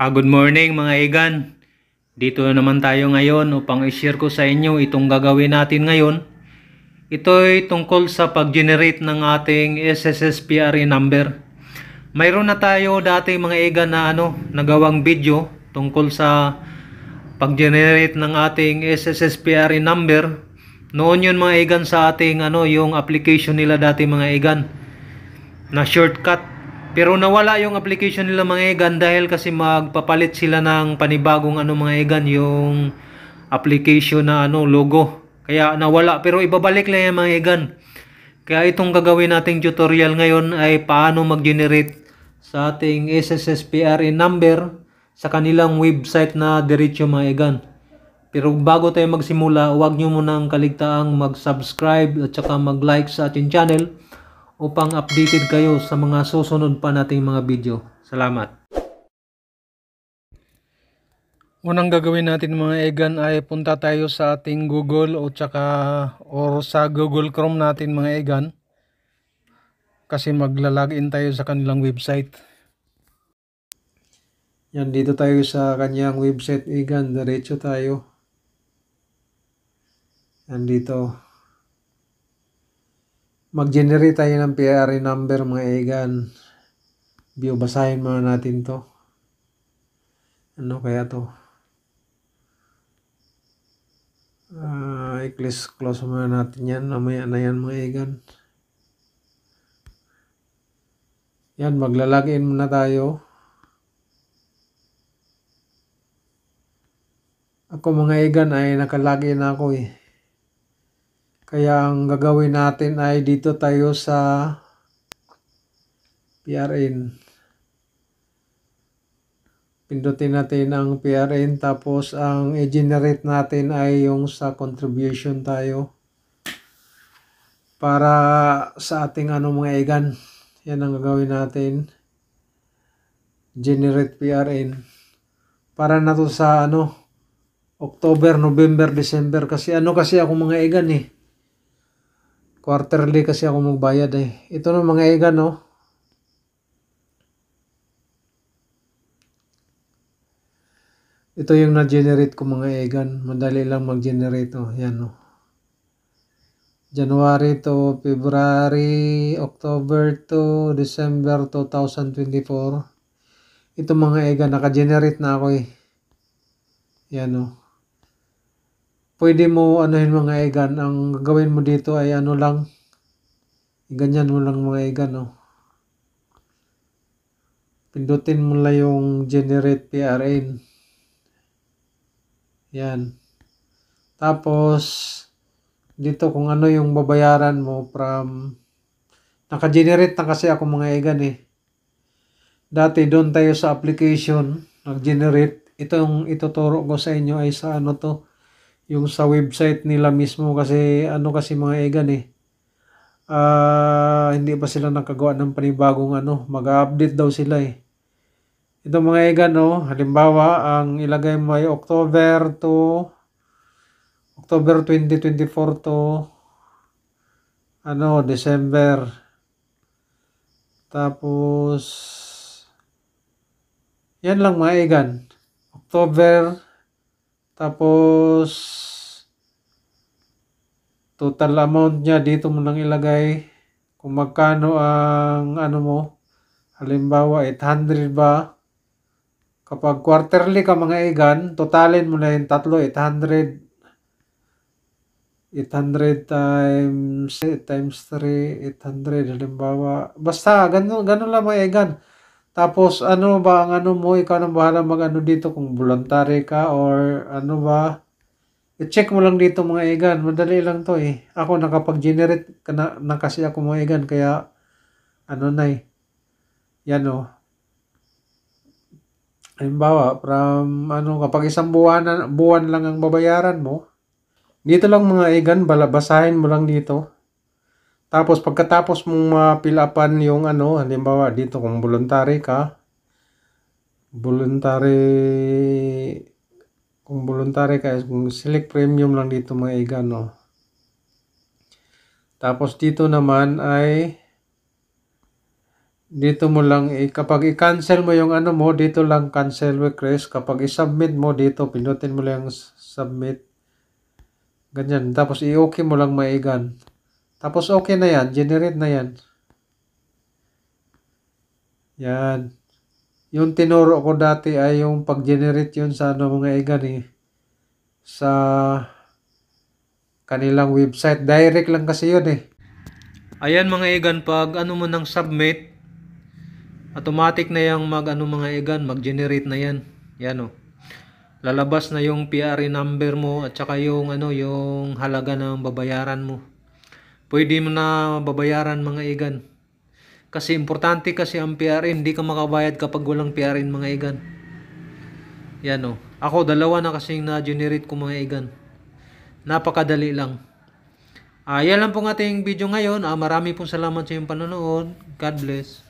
Ah, good morning mga igan. Dito na naman tayo ngayon upang i-share ko sa inyo itong gagawin natin ngayon. Ito ay tungkol sa pag-generate ng ating SSSPRE number. Mayroon na tayo dati mga igan na ano, nagawang video tungkol sa pag-generate ng ating SSSPRE number. Noon yun mga igan sa ating ano, yung application nila dati mga igan na shortcut pero nawala yung application nila mga Egan dahil kasi magpapalit sila ng panibagong ano mga Egan yung application na ano logo. Kaya nawala pero ibabalik lang yan mga Egan. Kaya itong gagawin nating tutorial ngayon ay paano mag-generate sa ating SSSPRA number sa kanilang website na diretsyo mga Egan. Pero bago tayo magsimula, huwag nyo munang kaligtaang mag-subscribe at saka mag-like sa ating channel upang updated kayo sa mga susunod pa nating mga video. Salamat! Unang gagawin natin mga Egan ay punta tayo sa ating Google o tsaka or sa Google Chrome natin mga Egan kasi maglalagin tayo sa kanilang website. Yan dito tayo sa kanyang website Egan, diretso tayo. Yan dito mag-generate tayo ng PRA number mga egan. Bio, basahin muna natin to. Ano kaya to? Uh, i-close close muna natin yan. Namaya na yan mga egan. Yan, maglalagin muna tayo. Ako mga egan ay nakalagin na ako eh. Kaya ang gagawin natin ay dito tayo sa PRN. Pindutin natin ang PRN tapos ang i-generate natin ay yung sa contribution tayo para sa ating ano mga egan. Yan ang gagawin natin. Generate PRN. Para na to sa ano October, November, December kasi ano kasi ako mga egan eh Quarterly kasi ako magbayad eh. Ito na mga egan no. Ito yung na-generate ko mga egan. Madali lang mag-generate oh. Yan no. Oh. January to February, October to December 2024. Ito mga egan, naka-generate na ako eh. Yan oh pwede mo anuhin mga egan Ang gawin mo dito ay ano lang, ganyan mo lang mga egan Oh. Pindutin mo lang yung generate PRN. Yan. Tapos, dito kung ano yung babayaran mo from naka-generate na kasi ako mga egan eh. Dati doon tayo sa application nag-generate. Itong ituturo ko sa inyo ay sa ano to yung sa website nila mismo kasi ano kasi mga egan eh uh, hindi pa sila nakagawa ng panibagong ano mag-update daw sila eh ito mga egan no oh, halimbawa ang ilagay mo ay October to October 2024 to ano December tapos yan lang mga egan October tapos total amount niya dito mo nang ilagay kung magkano ang ano mo halimbawa 800 ba kapag quarterly ka mga igan totalin mo na yung tatlo 800 800 times times 3 800 halimbawa basta ganun ganun lang mga maigan tapos ano ba ang ano mo ikaw nang bahala mag ano dito kung voluntary ka or ano ba check mo lang dito mga igan. Madali lang to eh. Ako nakapag-generate ka na, na kasi ako mga igan. Kaya ano na eh. Yan o. Oh. Halimbawa, from ano, kapag isang buwan, buwan lang ang babayaran mo, dito lang mga igan, basahin mo lang dito. Tapos pagkatapos mong mapilapan yung ano, halimbawa dito kung voluntary ka, voluntary kung voluntary ka is kung select premium lang dito mga iga no tapos dito naman ay dito mo lang kapag i-cancel mo yung ano mo dito lang cancel request kapag i-submit mo dito pindutin mo lang submit ganyan tapos i-okay mo lang maigan tapos okay na yan generate na yan yan yung tinuro ko dati ay yung pag-generate yun sa ano mga egan eh, sa kanilang website. Direct lang kasi yun eh. Ayan mga egan, pag ano mo nang submit, automatic na yung mag ano mga egan, mag-generate na yan. Yan o. Oh. Lalabas na yung PRE number mo at saka yung ano yung halaga ng babayaran mo. Pwede mo na babayaran mga egan. Kasi importante kasi ang PRN, hindi ka makabayad kapag walang PRN mga igan. Yan o. Oh. Ako, dalawa na kasi na-generate ko mga igan. Napakadali lang. Ah, yan lang pong ating video ngayon. Ah, marami pong salamat sa iyong panonood. God bless.